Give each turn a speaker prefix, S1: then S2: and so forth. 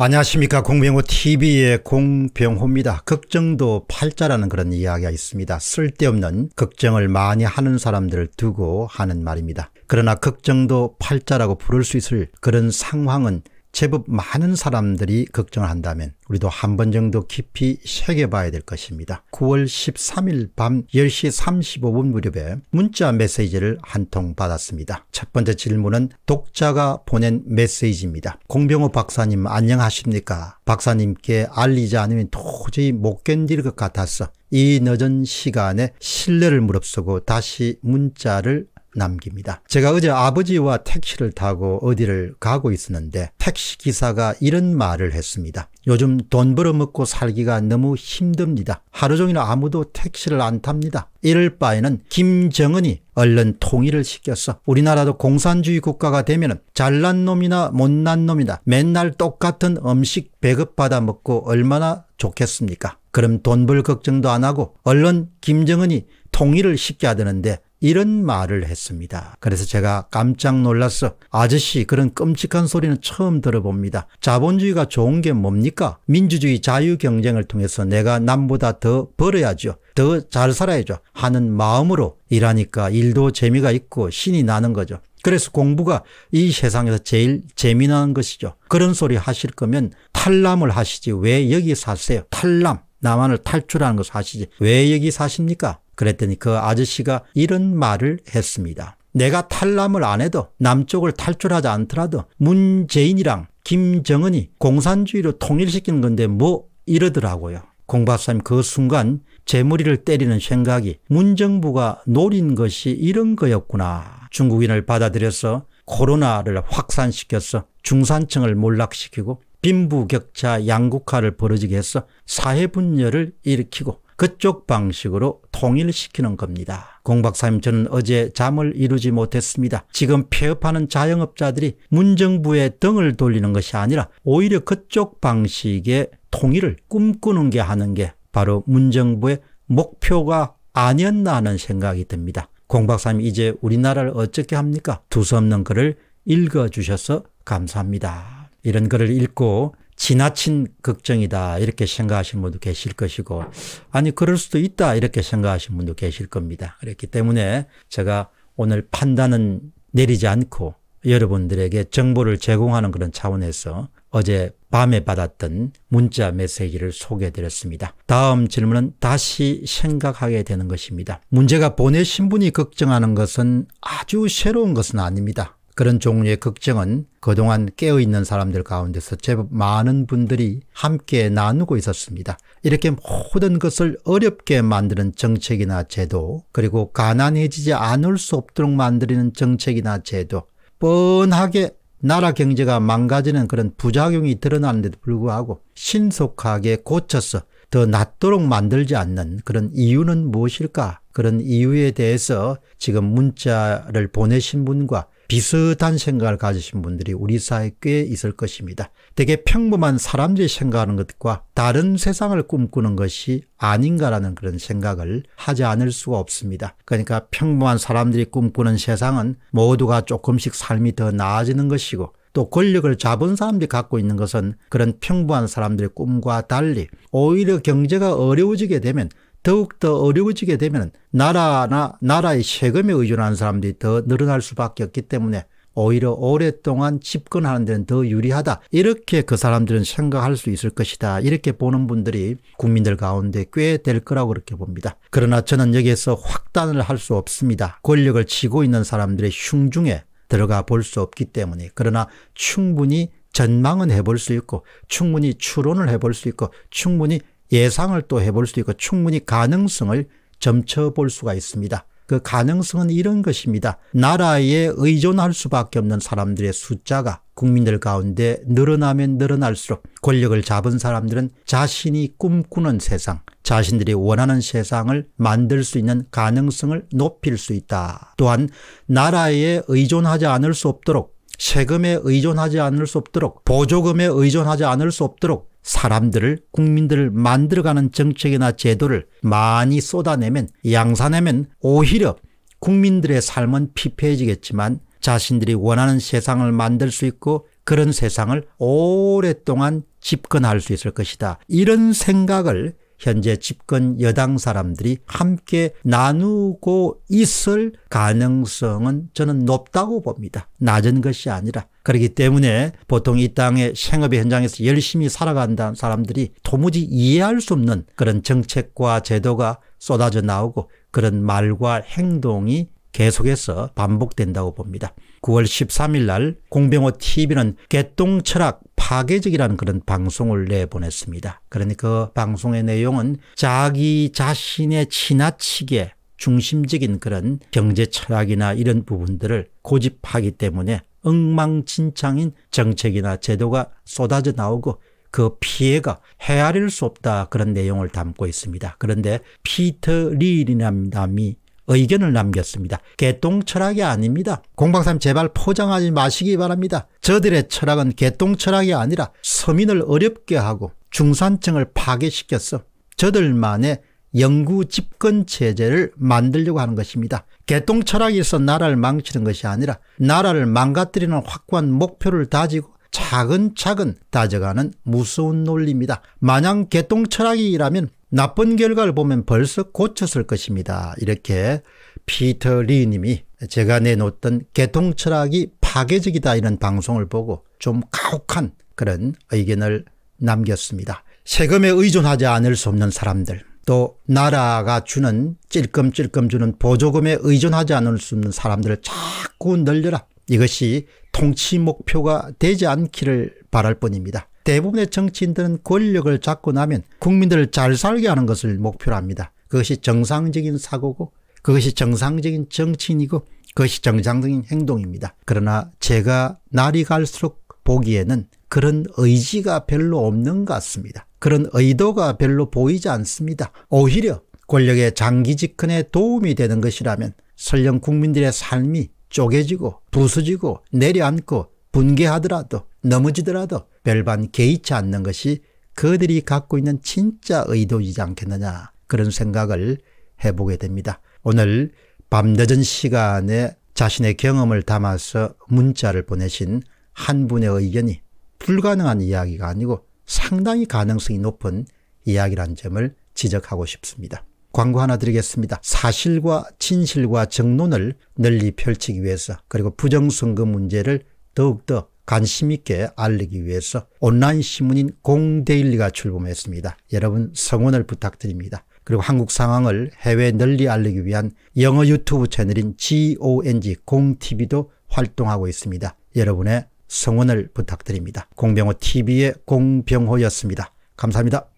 S1: 안녕하십니까 공병호TV의 공병호입니다. 걱정도 팔자라는 그런 이야기가 있습니다. 쓸데없는 걱정을 많이 하는 사람들을 두고 하는 말입니다. 그러나 걱정도 팔자라고 부를 수 있을 그런 상황은 제법 많은 사람들이 걱정을 한다면 우리도 한 번 정도 깊이 새겨봐야 될 것입니다. 9월 13일 밤 10시 35분 무렵에 문자 메시지를 한 통 받았습니다. 첫 번째 질문은 독자가 보낸 메시지입니다. 공병호 박사님 안녕하십니까? 박사님께 알리지 않으면 도저히 못 견딜 것 같아서 이 늦은 시간에 신뢰를 무릅쓰고 다시 문자를 남깁니다. 제가 어제 아버지와 택시를 타고 어디를 가고 있었는데 택시 기사가 이런 말을 했습니다. 요즘 돈 벌어먹고 살기가 너무 힘듭니다. 하루 종일 아무도 택시를 안 탑니다. 이럴 바에는 김정은이 얼른 통일을 시켰어. 우리나라도 공산주의 국가가 되면 잘난 놈이나 못난 놈이나 맨날 똑같은 음식 배급받아 먹고 얼마나 좋겠습니까? 그럼 돈 벌 걱정도 안 하고 얼른 김정은이 통일을 시켜야 되는데 이런 말을 했습니다. 그래서 제가 깜짝 놀랐어. 아저씨 그런 끔찍한 소리는 처음 들어봅니다. 자본주의가 좋은 게 뭡니까? 민주주의 자유 경쟁을 통해서 내가 남보다 더 벌어야죠. 더 잘 살아야죠. 하는 마음으로 일하니까 일도 재미가 있고 신이 나는 거죠. 그래서 공부가 이 세상에서 제일 재미난 것이죠. 그런 소리 하실 거면 탈남을 하시지 왜 여기 사세요? 탈남. 나만을 탈출하는 것을 하시지. 왜 여기 사십니까? 그랬더니 그 아저씨가 이런 말을 했습니다. 내가 탈남을 안 해도 남쪽을 탈출하지 않더라도 문재인이랑 김정은이 공산주의로 통일시키는 건데 뭐 이러더라고요. 공박사님 그 순간 제 머리를 때리는 생각이 문정부가 노린 것이 이런 거였구나. 중국인을 받아들여서 코로나를 확산시켜서 중산층을 몰락시키고 빈부격차 양극화를 벌어지게 해서 사회 분열을 일으키고 그쪽 방식으로 통일시키는 겁니다. 공박사님 저는 어제 잠을 이루지 못했습니다. 지금 폐업하는 자영업자들이 문정부의 등을 돌리는 것이 아니라 오히려 그쪽 방식의 통일을 꿈꾸는 게 하는 게 바로 문정부의 목표가 아니었나 하는 생각이 듭니다. 공박사님 이제 우리나라를 어떻게 합니까? 두서없는 글을 읽어주셔서 감사합니다. 이런 글을 읽고 지나친 걱정이다 이렇게 생각하시는 분도 계실 것이고 아니 그럴 수도 있다 이렇게 생각하시는 분도 계실 겁니다. 그렇기 때문에 제가 오늘 판단은 내리지 않고 여러분들에게 정보를 제공하는 그런 차원에서 어제 밤에 받았던 문자 메시지를 소개해 드렸습니다. 다음 질문은 다시 생각하게 되는 것입니다. 문제가 보내신 분이 걱정하는 것은 아주 새로운 것은 아닙니다. 그런 종류의 걱정은 그동안 깨어있는 사람들 가운데서 제법 많은 분들이 함께 나누고 있었습니다. 이렇게 모든 것을 어렵게 만드는 정책이나 제도 그리고 가난해지지 않을 수 없도록 만드는 정책이나 제도 뻔하게 나라 경제가 망가지는 그런 부작용이 드러나는데도 불구하고 신속하게 고쳐서 더 낫도록 만들지 않는 그런 이유는 무엇일까? 그런 이유에 대해서 지금 문자를 보내신 분과 비슷한 생각을 가지신 분들이 우리 사회에 꽤 있을 것입니다. 되게 평범한 사람들이 생각하는 것과 다른 세상을 꿈꾸는 것이 아닌가라는 그런 생각을 하지 않을 수가 없습니다. 그러니까 평범한 사람들이 꿈꾸는 세상은 모두가 조금씩 삶이 더 나아지는 것이고 또 권력을 잡은 사람들이 갖고 있는 것은 그런 평범한 사람들의 꿈과 달리 오히려 경제가 어려워지게 되면 더욱더 어려워지게 되면 나라나 나라의 세금에 의존하는 사람들이 더 늘어날 수밖에 없기 때문에 오히려 오랫동안 집권하는 데는 더 유리하다. 이렇게 그 사람들은 생각할 수 있을 것이다. 이렇게 보는 분들이 국민들 가운데 꽤 될 거라고 그렇게 봅니다. 그러나 저는 여기에서 확단을 할 수 없습니다. 권력을 쥐고 있는 사람들의 흉중에 들어가 볼 수 없기 때문에 그러나 충분히 전망은 해볼 수 있고 충분히 추론을 해볼 수 있고 충분히 예상을 또 해볼 수 있고 충분히 가능성을 점쳐볼 수가 있습니다. 그 가능성은 이런 것입니다. 나라에 의존할 수밖에 없는 사람들의 숫자가 국민들 가운데 늘어나면 늘어날수록 권력을 잡은 사람들은 자신이 꿈꾸는 세상, 자신들이 원하는 세상을 만들 수 있는 가능성을 높일 수 있다. 또한 나라에 의존하지 않을 수 없도록 세금에 의존하지 않을 수 없도록 보조금에 의존하지 않을 수 없도록 사람들을 국민들을 만들어가는 정책이나 제도를 많이 쏟아내면 양산하면 오히려 국민들의 삶은 피폐해지겠지만 자신들이 원하는 세상을 만들 수 있고 그런 세상을 오랫동안 집권할 수 있을 것이다. 이런 생각을 현재 집권 여당 사람들이 함께 나누고 있을 가능성은 저는 높다고 봅니다. 낮은 것이 아니라. 그렇기 때문에 보통 이 땅의 생업의 현장에서 열심히 살아간다는 사람들이 도무지 이해할 수 없는 그런 정책과 제도가 쏟아져 나오고 그런 말과 행동이 계속해서 반복된다고 봅니다. 9월 13일 날 공병호 TV는 개똥 철학 파괴적이라는 그런 방송을 내보냈습니다. 그러니 그 방송의 내용은 자기 자신의 지나치게 중심적인 그런 경제 철학이나 이런 부분들을 고집하기 때문에 엉망진창인 정책이나 제도가 쏟아져 나오고 그 피해가 헤아릴 수 없다 그런 내용을 담고 있습니다. 그런데 피터 리이라는 남이 의견을 남겼습니다. 개똥 철학이 아닙니다. 공방삼 제발 포장하지 마시기 바랍니다. 저들의 철학은 개똥 철학이 아니라 서민을 어렵게 하고 중산층을 파괴시켰어 저들만의 영구 집권 체제를 만들려고 하는 것입니다. 개똥 철학에서 나라를 망치는 것이 아니라 나라를 망가뜨리는 확고한 목표를 다지고 차근차근 다져가는 무서운 논리입니다. 마냥 개똥 철학이라면 나쁜 결과를 보면 벌써 고쳤을 것입니다. 이렇게 피터 리 님이 제가 내놓던 개통 철학이 파괴적이다 이런 방송을 보고 좀 가혹한 그런 의견을 남겼습니다. 세금에 의존하지 않을 수 없는 사람들 또 나라가 주는 찔끔찔끔 주는 보조금에 의존하지 않을 수 없는 사람들을 자꾸 늘려라. 이것이 통치 목표가 되지 않기를 바랄 뿐입니다. 대부분의 정치인들은 권력을 잡고 나면 국민들을 잘 살게 하는 것을 목표로 합니다. 그것이 정상적인 사고고 그것이 정상적인 정치인이고 그것이 정상적인 행동입니다. 그러나 제가 날이 갈수록 보기에는 그런 의지가 별로 없는 것 같습니다. 그런 의도가 별로 보이지 않습니다. 오히려 권력의 장기 집권에 도움이 되는 것이라면 설령 국민들의 삶이 쪼개지고 부서지고 내려앉고 분개하더라도 넘어지더라도 별반 개의치 않는 것이 그들이 갖고 있는 진짜 의도이지 않겠느냐 그런 생각을 해보게 됩니다. 오늘 밤늦은 시간에 자신의 경험을 담아서 문자를 보내신 한 분의 의견이 불가능한 이야기가 아니고 상당히 가능성이 높은 이야기란 점을 지적하고 싶습니다. 광고 하나 드리겠습니다. 사실과 진실과 정론을 널리 펼치기 위해서 그리고 부정선거 문제를 더욱더 관심 있게 알리기 위해서 온라인 신문인 공데일리가 출범했습니다. 여러분 성원을 부탁드립니다. 그리고 한국 상황을 해외 널리 알리기 위한 영어 유튜브 채널인 GONG 공TV도 활동하고 있습니다. 여러분의 성원을 부탁드립니다. 공병호TV의 공병호였습니다. 감사합니다.